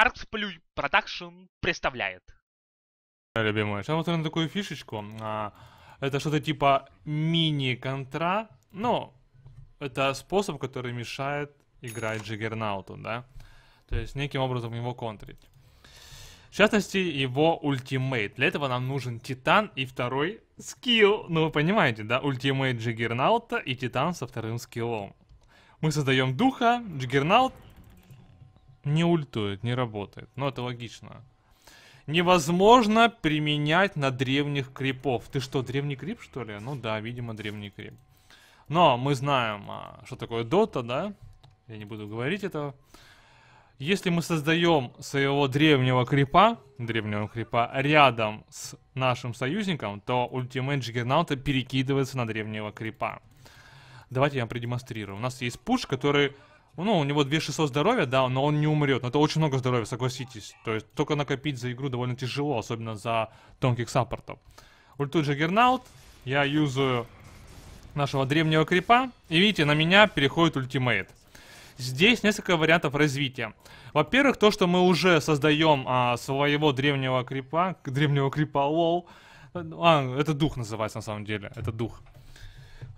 Artsplay Production представляет. Любимый, сейчас посмотрим такую фишечку. А, это что-то типа мини-контра. Ну, это способ, который мешает играть Джиггернауту, да? То есть неким образом его контрить. В частности, его ультимейт. Для этого нам нужен Титан и второй скилл. Ну, вы понимаете, да? Ультимейт Джиггернаута и Титан со вторым скиллом. Мы создаем духа, Джиггернаут не ультует, не работает. Но это логично. Невозможно применять на древних крипов. Ты что, древний крип, что ли? Ну да, видимо, древний крип. Но мы знаем, а, что такое дота, да? Я не буду говорить этого. Если мы создаем своего древнего крипа, древнего крипа рядом с нашим союзником, то ультимейт Джиггернаута перекидывается на древнего крипа. Давайте я вам продемонстрирую. У нас есть пуш, который ну, у него 2600 здоровья, да, но он не умрет. Но это очень много здоровья, согласитесь. То есть только накопить за игру довольно тяжело, особенно за тонких саппортов. Ульту Джаггернаут. Я юзаю нашего древнего крипа. И видите, на меня переходит ультимейт. Здесь несколько вариантов развития. Во-первых, то, что мы уже создаем а, своего древнего крипа, древнего крипа лол. А, это дух называется на самом деле, это дух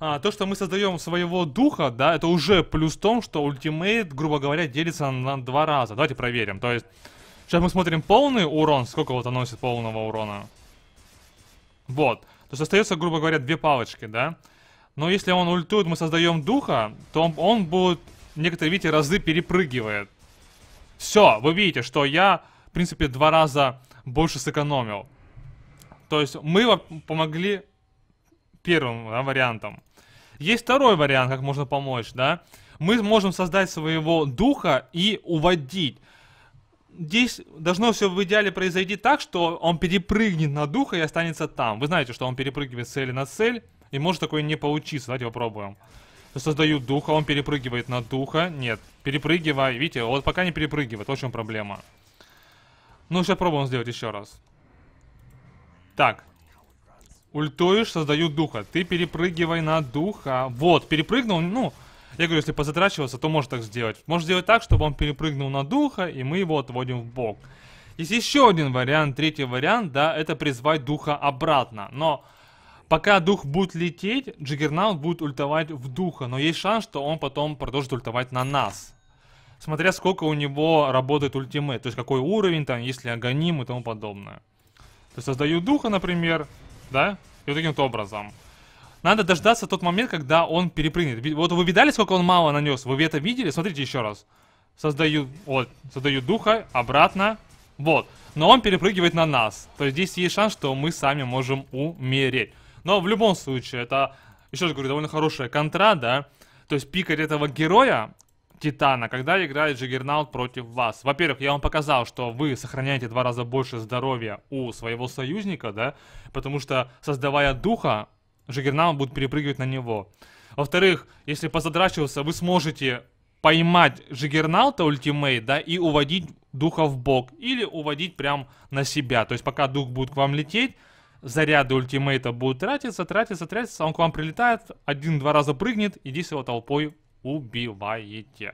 а, то, что мы создаем своего духа, да, это уже плюс в том, что ультимейт, грубо говоря, делится на два раза. Давайте проверим. То есть, сейчас мы смотрим полный урон, сколько вот наносит полного урона. Вот. То есть остается, грубо говоря, две палочки, да. Но если он ультует, мы создаем духа, то он, он будет, некоторые, видите, разы перепрыгивает. Все, вы видите, что я, в принципе, два раза больше сэкономил. То есть мы помогли первым да, вариантом. Есть второй вариант, как можно помочь, да? Мы можем создать своего духа и уводить. Здесь должно все в идеале произойти так, что он перепрыгнет на духа и останется там. Вы знаете, что он перепрыгивает с цели на цель, и может такое не получиться. Давайте попробуем. Создаю духа, он перепрыгивает на духа. Нет, перепрыгивай. Видите, вот пока не перепрыгивает, в чем проблема. Ну, сейчас пробуем сделать еще раз. Так, Ультуешь, создаю духа. Ты перепрыгивай на духа. Вот, перепрыгнул, ну... Я говорю, если позатрачиваться, то можно так сделать. Можно сделать так, чтобы он перепрыгнул на духа, и мы его отводим в бок. Есть еще один вариант, третий вариант, да, это призвать духа обратно. Но пока дух будет лететь, Джиггернаут будет ультовать в духа, но есть шанс, что он потом продолжит ультовать на нас. Смотря сколько у него работает ультимейт, то есть какой уровень там, если агоним и тому подобное. То есть создаю духа, например, да? И вот таким вот образом. Надо дождаться тот момент, когда он перепрыгнет. Вот вы видали, сколько он мало нанес? Вы это видели? Смотрите еще раз. Создаю, вот, создаю духа, обратно. Вот. Но он перепрыгивает на нас. То есть здесь есть шанс, что мы сами можем умереть. Но в любом случае, это, еще раз говорю, довольно хорошая контра, да? То есть пикать этого героя, Титана, когда играет Джиггернаут против вас. Во-первых, я вам показал, что вы сохраняете два раза больше здоровья у своего союзника, да, потому что, создавая духа, Джиггернаут будет перепрыгивать на него. Во-вторых, если позадрачиваться, вы сможете поймать Джиггернаута ультимейт, да, и уводить духа в бок, или уводить прям на себя. То есть, пока дух будет к вам лететь, заряды ультимейта будут тратиться, тратиться, тратиться, он к вам прилетает, один-два раза прыгнет, иди с его толпой убиваете.